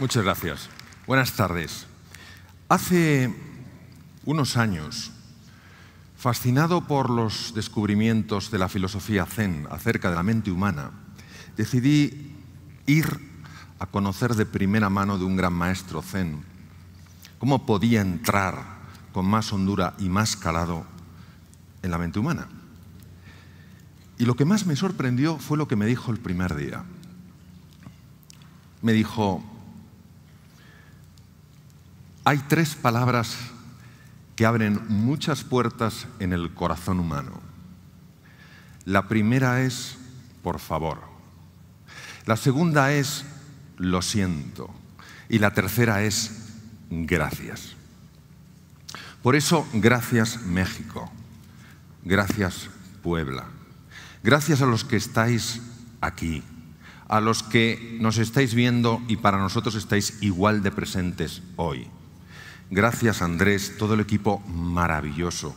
Muchas gracias. Buenas tardes. Hace unos años, fascinado por los descubrimientos de la filosofía zen acerca de la mente humana, decidí ir a conocer de primera mano de un gran maestro zen cómo podía entrar con más hondura y más calado en la mente humana. Y lo que más me sorprendió fue lo que me dijo el primer día. Me dijo, hay tres palabras que abren muchas puertas en el corazón humano. La primera es por favor. La segunda es lo siento. Y la tercera es gracias. Por eso, gracias México. Gracias Puebla. Gracias a los que estáis aquí, a los que nos estáis viendo y para nosotros estáis igual de presentes hoy. Gracias Andrés, todo el equipo maravilloso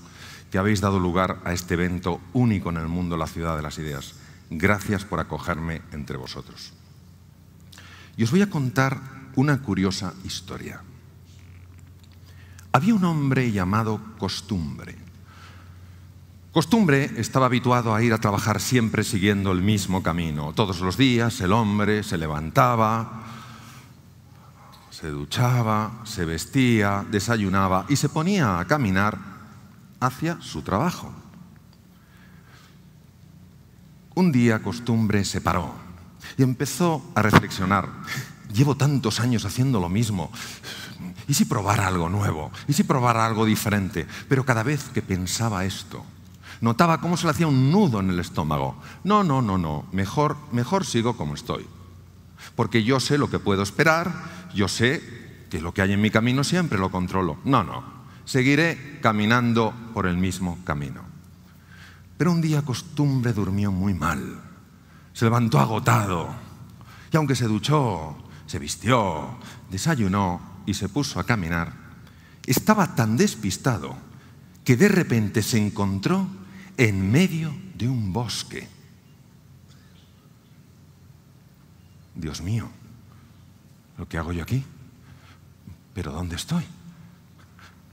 que habéis dado lugar a este evento único en el mundo, la ciudad de las ideas. Gracias por acogerme entre vosotros. Y os voy a contar una curiosa historia. Había un hombre llamado Costumbre. Costumbre estaba habituado a ir a trabajar siempre siguiendo el mismo camino. Todos los días el hombre se levantaba, se duchaba, se vestía, desayunaba y se ponía a caminar hacia su trabajo. Un día costumbre se paró y empezó a reflexionar. Llevo tantos años haciendo lo mismo. ¿Y si probara algo nuevo? ¿Y si probara algo diferente? Pero cada vez que pensaba esto, notaba cómo se le hacía un nudo en el estómago. No, no, no, no, mejor, mejor sigo como estoy. Porque yo sé lo que puedo esperar yo sé que lo que hay en mi camino siempre lo controlo. No, no, seguiré caminando por el mismo camino. Pero un día costumbre durmió muy mal, se levantó agotado y aunque se duchó, se vistió, desayunó y se puso a caminar, estaba tan despistado que de repente se encontró en medio de un bosque. Dios mío, lo que hago yo aquí. Pero ¿dónde estoy?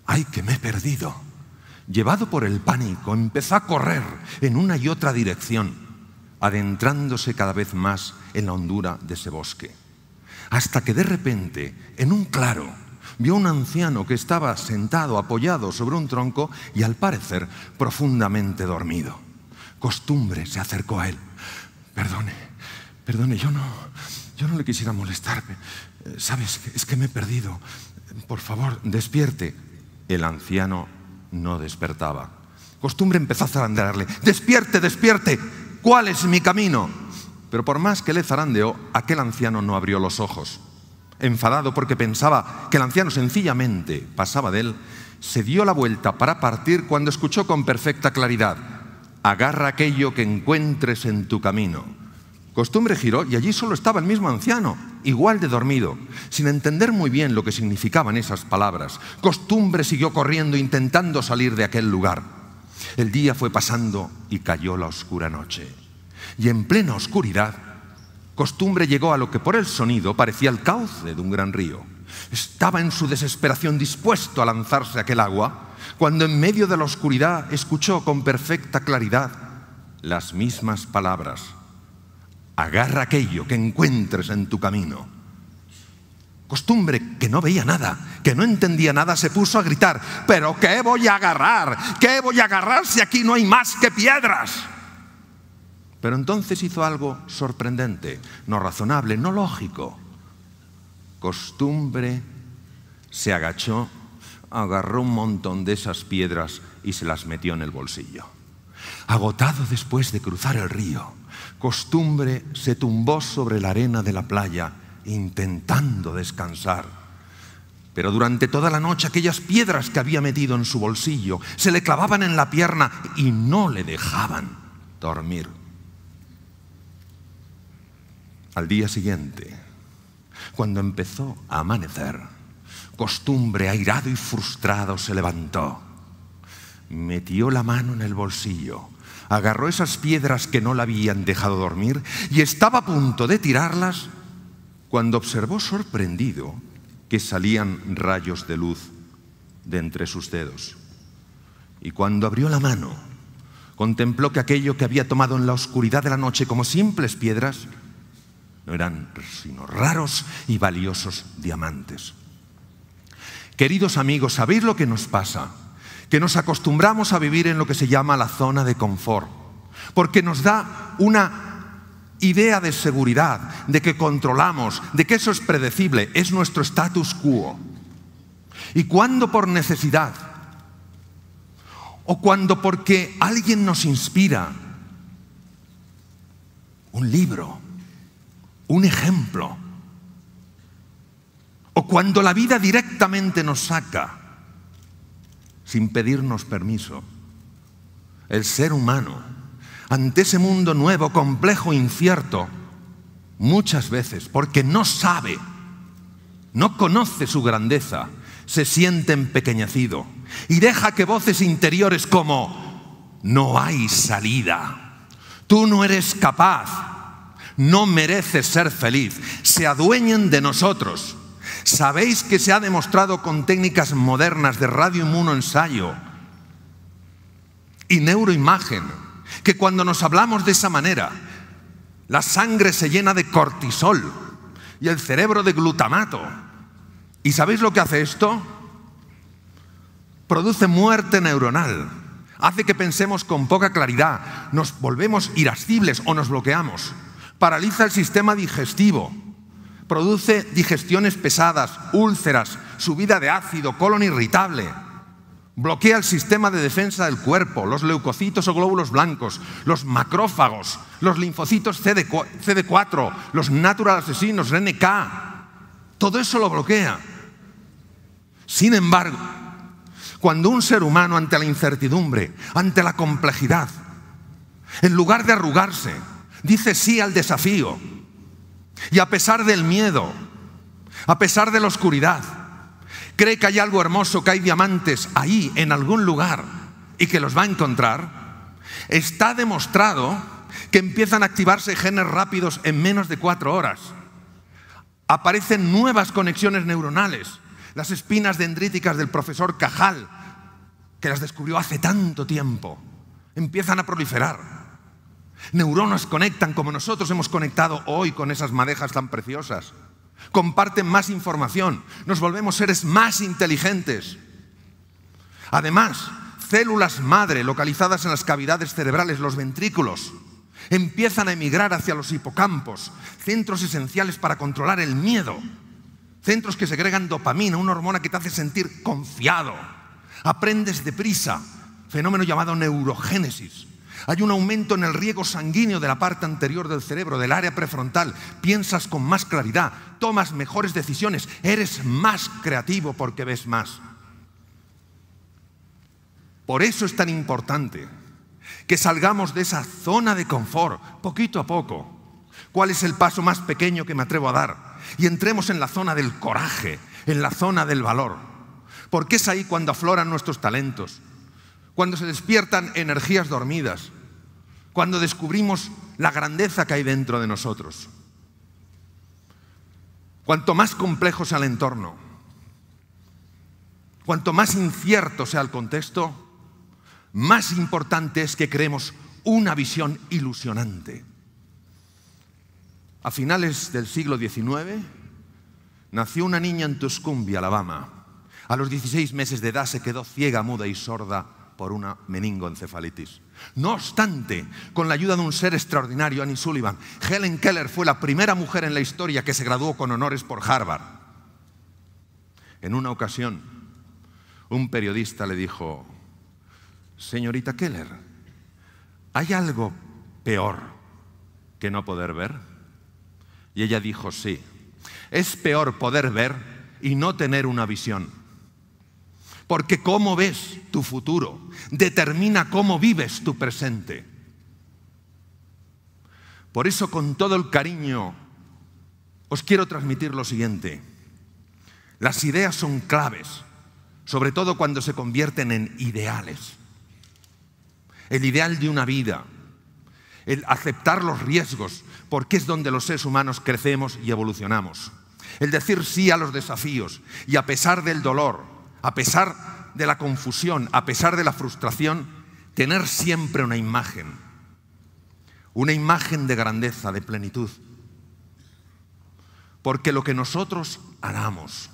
¡Ay, que me he perdido! Llevado por el pánico, empezó a correr en una y otra dirección, adentrándose cada vez más en la hondura de ese bosque. Hasta que de repente, en un claro, vio un anciano que estaba sentado apoyado sobre un tronco y al parecer profundamente dormido. Costumbre se acercó a él. Perdone, perdone, yo no, yo no le quisiera molestarme. Eh, Sabes, es que me he perdido. Por favor, despierte. El anciano no despertaba. Costumbre empezó a zarandearle. Despierte, despierte. ¿Cuál es mi camino? Pero por más que le zarandeó, aquel anciano no abrió los ojos. Enfadado porque pensaba que el anciano sencillamente pasaba de él, se dio la vuelta para partir cuando escuchó con perfecta claridad, agarra aquello que encuentres en tu camino Costumbre giró y allí solo estaba el mismo anciano, igual de dormido, sin entender muy bien lo que significaban esas palabras. Costumbre siguió corriendo intentando salir de aquel lugar. El día fue pasando y cayó la oscura noche. Y en plena oscuridad, Costumbre llegó a lo que por el sonido parecía el cauce de un gran río. Estaba en su desesperación dispuesto a lanzarse a aquel agua, cuando en medio de la oscuridad escuchó con perfecta claridad las mismas palabras Agarra aquello que encuentres en tu camino. Costumbre que no veía nada, que no entendía nada, se puso a gritar, pero ¿qué voy a agarrar? ¿Qué voy a agarrar si aquí no hay más que piedras? Pero entonces hizo algo sorprendente, no razonable, no lógico. Costumbre se agachó, agarró un montón de esas piedras y se las metió en el bolsillo. Agotado después de cruzar el río, costumbre, se tumbó sobre la arena de la playa, intentando descansar. Pero durante toda la noche aquellas piedras que había metido en su bolsillo se le clavaban en la pierna y no le dejaban dormir. Al día siguiente, cuando empezó a amanecer, costumbre, airado y frustrado, se levantó, metió la mano en el bolsillo agarró esas piedras que no la habían dejado dormir y estaba a punto de tirarlas cuando observó sorprendido que salían rayos de luz de entre sus dedos. Y cuando abrió la mano, contempló que aquello que había tomado en la oscuridad de la noche como simples piedras, no eran sino raros y valiosos diamantes. Queridos amigos, ¿sabéis lo que nos pasa? que nos acostumbramos a vivir en lo que se llama la zona de confort, porque nos da una idea de seguridad, de que controlamos, de que eso es predecible, es nuestro status quo. Y cuando por necesidad, o cuando porque alguien nos inspira, un libro, un ejemplo, o cuando la vida directamente nos saca, sin pedirnos permiso. El ser humano, ante ese mundo nuevo, complejo, incierto, muchas veces, porque no sabe, no conoce su grandeza, se siente empequeñecido y deja que voces interiores como, no hay salida, tú no eres capaz, no mereces ser feliz, se adueñen de nosotros Sabéis que se ha demostrado con técnicas modernas de radioinmunoensayo y neuroimagen que cuando nos hablamos de esa manera, la sangre se llena de cortisol y el cerebro de glutamato. ¿Y sabéis lo que hace esto? Produce muerte neuronal. Hace que pensemos con poca claridad, nos volvemos irascibles o nos bloqueamos. Paraliza el sistema digestivo, Produce digestiones pesadas, úlceras, subida de ácido, colon irritable. Bloquea el sistema de defensa del cuerpo, los leucocitos o glóbulos blancos, los macrófagos, los linfocitos CD4, los natural asesinos, NK. Todo eso lo bloquea. Sin embargo, cuando un ser humano ante la incertidumbre, ante la complejidad, en lugar de arrugarse, dice sí al desafío, y a pesar del miedo, a pesar de la oscuridad, cree que hay algo hermoso, que hay diamantes ahí, en algún lugar, y que los va a encontrar, está demostrado que empiezan a activarse genes rápidos en menos de cuatro horas. Aparecen nuevas conexiones neuronales, las espinas dendríticas del profesor Cajal, que las descubrió hace tanto tiempo, empiezan a proliferar. Neuronas conectan como nosotros hemos conectado hoy con esas madejas tan preciosas. Comparten más información, nos volvemos seres más inteligentes. Además, células madre localizadas en las cavidades cerebrales, los ventrículos, empiezan a emigrar hacia los hipocampos, centros esenciales para controlar el miedo, centros que segregan dopamina, una hormona que te hace sentir confiado. Aprendes deprisa, fenómeno llamado neurogénesis. Hay un aumento en el riego sanguíneo de la parte anterior del cerebro, del área prefrontal. Piensas con más claridad, tomas mejores decisiones, eres más creativo porque ves más. Por eso es tan importante que salgamos de esa zona de confort poquito a poco. ¿Cuál es el paso más pequeño que me atrevo a dar? Y entremos en la zona del coraje, en la zona del valor. Porque es ahí cuando afloran nuestros talentos, cuando se despiertan energías dormidas, cuando descubrimos la grandeza que hay dentro de nosotros. Cuanto más complejo sea el entorno, cuanto más incierto sea el contexto, más importante es que creemos una visión ilusionante. A finales del siglo XIX nació una niña en Tuscumbia, Alabama. A los 16 meses de edad se quedó ciega, muda y sorda por una meningoencefalitis. No obstante, con la ayuda de un ser extraordinario, Annie Sullivan, Helen Keller fue la primera mujer en la historia que se graduó con honores por Harvard. En una ocasión, un periodista le dijo, señorita Keller, ¿hay algo peor que no poder ver? Y ella dijo, sí, es peor poder ver y no tener una visión. Porque cómo ves tu futuro determina cómo vives tu presente. Por eso con todo el cariño os quiero transmitir lo siguiente. Las ideas son claves, sobre todo cuando se convierten en ideales. El ideal de una vida, el aceptar los riesgos, porque es donde los seres humanos crecemos y evolucionamos. El decir sí a los desafíos y a pesar del dolor, a pesar de la confusión, a pesar de la frustración, tener siempre una imagen, una imagen de grandeza, de plenitud. Porque lo que nosotros hagamos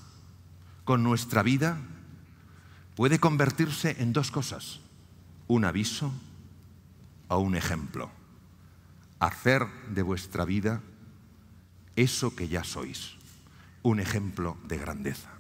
con nuestra vida puede convertirse en dos cosas, un aviso o un ejemplo. Hacer de vuestra vida eso que ya sois, un ejemplo de grandeza.